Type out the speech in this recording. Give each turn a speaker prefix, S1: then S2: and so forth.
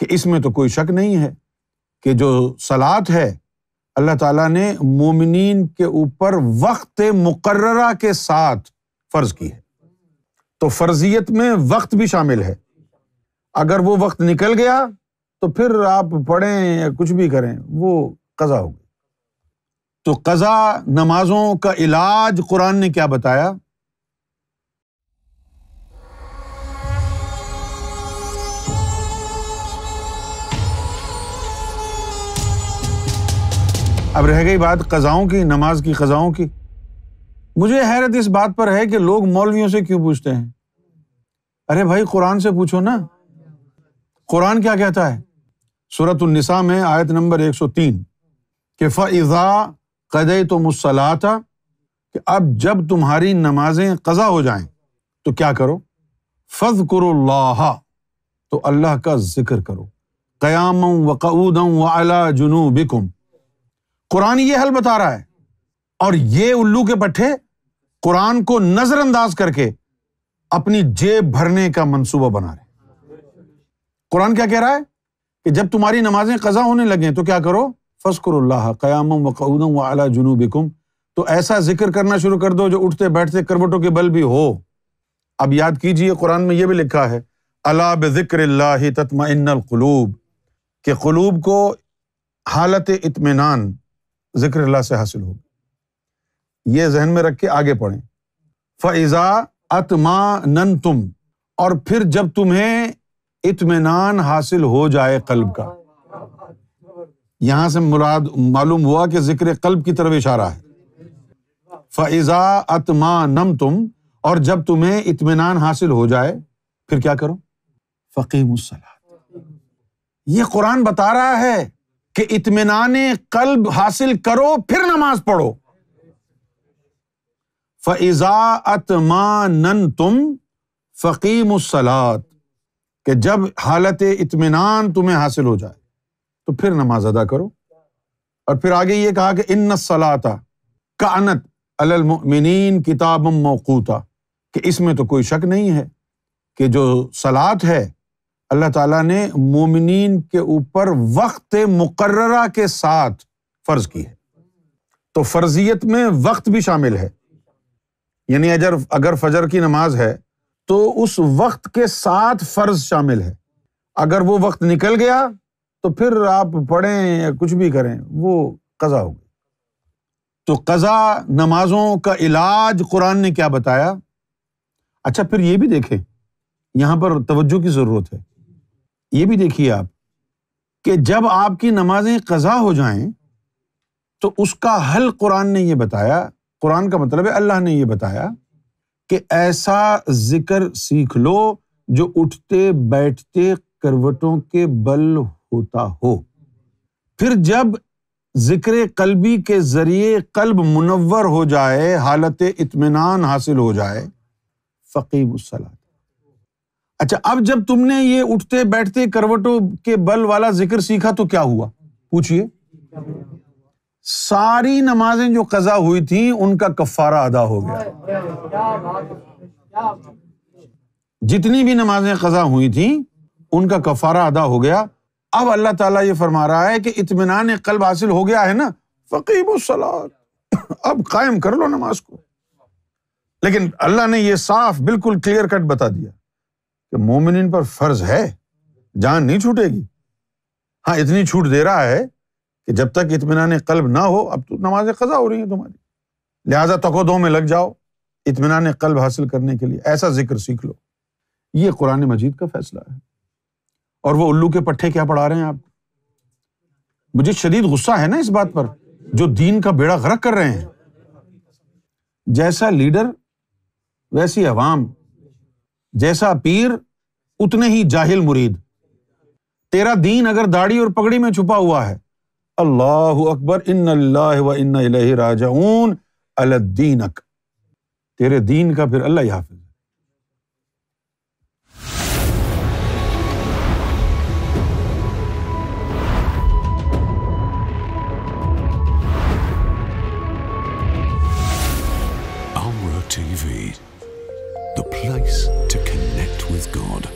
S1: कि इसमें तो कोई शक नहीं है कि जो सलात है अल्लाह ताला ने मोमिन के ऊपर वक्त मुकर्रा के साथ फ़र्ज़ की है तो फ़र्जियत में वक्त भी शामिल है अगर वो वक्त निकल गया तो फिर आप पढ़ें या कुछ भी करें वो कज़ा होगी तो कज़ा नमाजों का इलाज कुरान ने क्या बताया अब रह गई बात कज़ाओं की नमाज की कज़ाओं की मुझे हैरत इस बात पर है कि लोग मौलवियों से क्यों पूछते हैं अरे भाई कुरान से पूछो ना कुरान क्या कहता है सूरत निसा में आयत नंबर एक सौ तीन कि फ़ा कदे तो मुसलाता कि अब जब तुम्हारी नमाजें कज़ा हो जाए तो क्या करो फ़ज करो तो अल्लाह का जिक्र करो क़याम व कऊदम व अला जुनूबिकुम कुरान ये हल बता रहा है और ये उल्लू के पट्टे कुरान को नजरअंदाज करके अपनी जेब भरने का मंसूबा बना रहे कुरान क्या कह रहा है कि जब तुम्हारी नमाजें कजा होने लगें तो क्या करो फसकुरल्लाह कयाम वकूदम वाला जुनूबिकुम तो ऐसा जिक्र करना शुरू कर दो जो उठते बैठते करवटों के बल भी हो अब याद कीजिए कुरान में यह भी लिखा है अला बिक्र तत्मा इन्नकलूब के कलूब को हालत इतमान जिक्र अल्लाह से हासिल होगी ये जहन में रख के आगे पढ़ें फ़ैज़ा अतमा नन तुम और फिर जब तुम्हें इतमान हासिल हो जाए कल्ब का यहां से मुराद मालूम हुआ कि जिक्र कल्ब की तरफ इशारा है फ़ैज़ा अतमा नम तुम और जब तुम्हें इतमान हासिल हो जाए फिर क्या करो फ़कीम ये कुरान बता रहा है कि इतमान कल्ब हासिल करो फिर नमाज पढ़ो फ़ैज़ा अतमान तुम फ़कीम सलात कि जब हालत इतमान तुम्हें हासिल हो जाए तो फिर नमाज अदा करो और फिर आगे ये कहा कि इन सलाता का अनत अलमिन किताब मौकूता कि इसमें तो कोई शक नहीं है कि जो सलात है अल्लाह ताला ने मोमिन के ऊपर वक्त मुकर्रा के साथ फ़र्ज़ की है तो फ़र्जियत में वक्त भी शामिल है यानी अगर अगर फजर की नमाज है तो उस वक्त के साथ फ़र्ज़ शामिल है अगर वो वक्त निकल गया तो फिर आप पढ़ें या कुछ भी करें वो कज़ा होगी तो कज़ा नमाजों का इलाज कुरान ने क्या बताया अच्छा फिर ये भी देखें यहाँ पर तवज्जो की ज़रूरत है ये भी देखिए आप कि जब आपकी नमाजें कज़ा हो जाएं तो उसका हल कुरान ने ये बताया कुरान का मतलब है अल्लाह ने ये बताया कि ऐसा जिक्र सीख लो जो उठते बैठते करवटों के बल होता हो फिर जब जिक्र कल्बी के ज़रिए कल्ब मुनवर हो जाए हालत इतमान हासिल हो जाए फ़कीम उसला अच्छा अब जब तुमने ये उठते बैठते करवटों के बल वाला जिक्र सीखा तो क्या हुआ पूछिए सारी नमाजें जो कजा हुई थी उनका कफारा अदा हो गया जितनी भी नमाजें कजा हुई थी उनका कफारा अदा हो गया अब अल्लाह ताला ये फरमा रहा है कि इतमान कल्ब हासिल हो गया है ना फ़कीब सलात अब कायम कर लो नमाज को लेकिन अल्लाह ने यह साफ बिल्कुल क्लियर कट बता दिया कि मोमिन पर फर्ज है जान नहीं छूटेगी हाँ इतनी छूट दे रहा है कि जब तक इतमान कल्ब ना हो अब तो नमाज कज़ा हो रही है तुम्हारी लिहाजा तकोदों में लग जाओ इतमान कल्ब हासिल करने के लिए ऐसा जिक्र सीख लो ये कुरान मजीद का फैसला है और वो उल्लू के पट्टे क्या पढ़ा रहे हैं आप मुझे शदीद गुस्सा है ना इस बात पर जो दीन का बेड़ा गर्क कर रहे हैं जैसा लीडर वैसी आवाम जैसा पीर उतने ही जाहिल मुरीद तेरा दीन अगर दाढ़ी और पगड़ी में छुपा हुआ है अल्लाह अकबर इन अल्लाह व इन राजाऊन अलद्दीनक तेरे दीन का फिर अल्लाह हाफिज TV, the place to connect with God.